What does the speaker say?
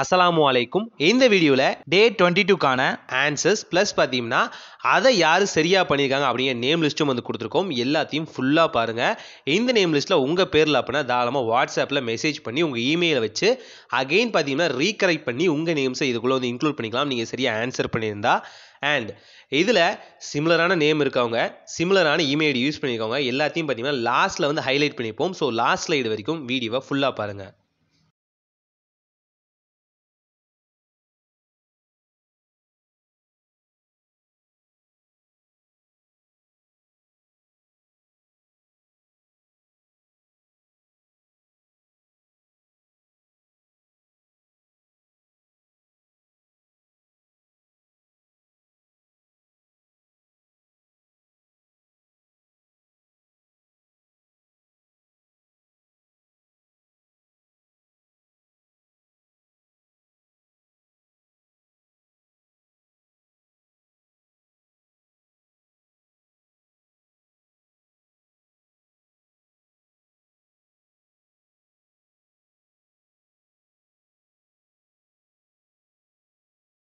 அஸ்லாம் அலைக்கும் இந்த வீடியோவில் டே டுவெண்ட்டி டூக்கான ஆன்சர்ஸ் ப்ளஸ் பார்த்தீங்கன்னா அதை யார் சரியாக பண்ணியிருக்காங்க அப்படிங்கிற நேம் லிஸ்ட்டும் வந்து கொடுத்துருக்கோம் எல்லாத்தையும் ஃபுல்லாக பாருங்கள் இந்த நேம் லிஸ்ட்டில் உங்கள் பேரில் அப்படின்னா தாராளமாக வாட்ஸ்அப்பில் மெசேஜ் பண்ணி உங்கள் இமெயிலை வச்சு அகெயின் பார்த்தீங்கன்னா ரீகரெக்ட் பண்ணி உங்கள் நேம்ஸை இதுக்குள்ளே வந்து இன்க்ளூட் பண்ணிக்கலாம் நீங்கள் சரியாக ஆன்சர் பண்ணியிருந்தா அண்ட் இதில் சிமிலரான நேம் இருக்கவங்க சிமிலரான இமெயில் யூஸ் பண்ணியிருக்கவங்க எல்லாத்தையும் பார்த்தீங்கன்னா லாஸ்ட்டில் வந்து ஹைலைட் பண்ணிப்போம் ஸோ லாஸ்ட் ஸ்லைடு வரைக்கும் வீடியோவை ஃபுல்லாக பாருங்கள்